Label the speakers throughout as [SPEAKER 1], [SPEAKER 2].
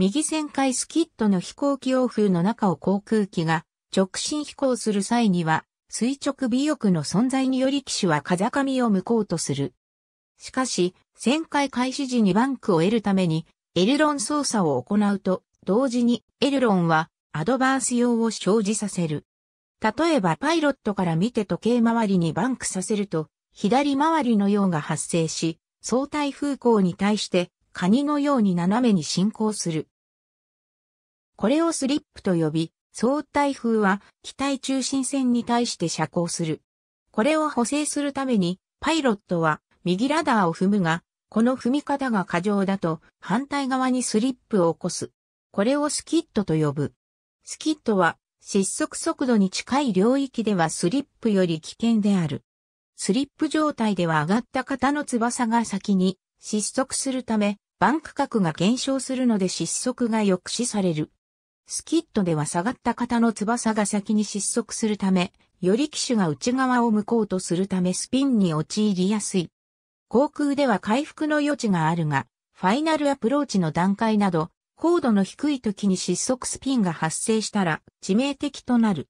[SPEAKER 1] 右旋回スキットの飛行機洋風の中を航空機が直進飛行する際には、垂直尾翼の存在により機種は風上を向こうとする。しかし、旋回開始時にバンクを得るために、エルロン操作を行うと、同時にエルロンはアドバース用を生じさせる。例えばパイロットから見て時計回りにバンクさせると、左回りの用が発生し、相対風向に対してカニのように斜めに進行する。これをスリップと呼び、相対風は機体中心線に対して遮光する。これを補正するために、パイロットは右ラダーを踏むが、この踏み方が過剰だと反対側にスリップを起こす。これをスキットと呼ぶ。スキットは失速速度に近い領域ではスリップより危険である。スリップ状態では上がった方の翼が先に失速するためバンク角が減少するので失速が抑止される。スキットでは下がった方の翼が先に失速するため、より機種が内側を向こうとするためスピンに陥りやすい。航空では回復の余地があるが、ファイナルアプローチの段階など、高度の低い時に失速スピンが発生したら致命的となる。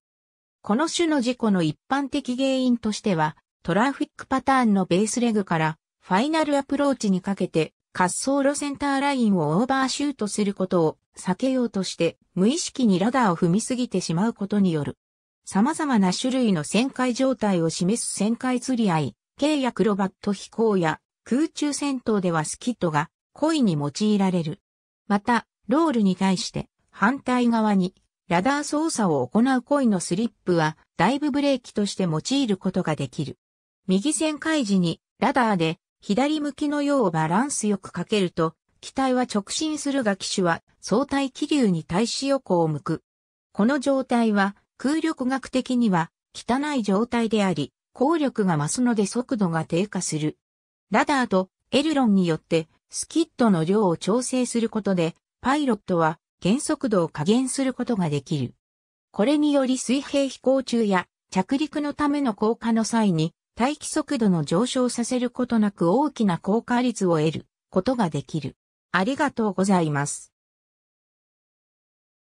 [SPEAKER 1] この種の事故の一般的原因としては、トラフィックパターンのベースレグからファイナルアプローチにかけて滑走路センターラインをオーバーシュートすることを避けようとして無意識にラダーを踏みすぎてしまうことによる。様々な種類の旋回状態を示す旋回釣り合い、軽やクロバット飛行や空中戦闘ではスキットが故意に用いられる。また、ロールに対して反対側にラダー操作を行う故意のスリップはダイブブレーキとして用いることができる。右旋回時にラダーで左向きのようバランスよくかけると、機体は直進するが機種は相対気流に対し横を向く。この状態は空力学的には汚い状態であり、効力が増すので速度が低下する。ラダーとエルロンによってスキッドの量を調整することで、パイロットは減速度を加減することができる。これにより水平飛行中や着陸のための降下の際に待機速度の上昇させることなく大きな効果率を得ることができる。ありがとうございます。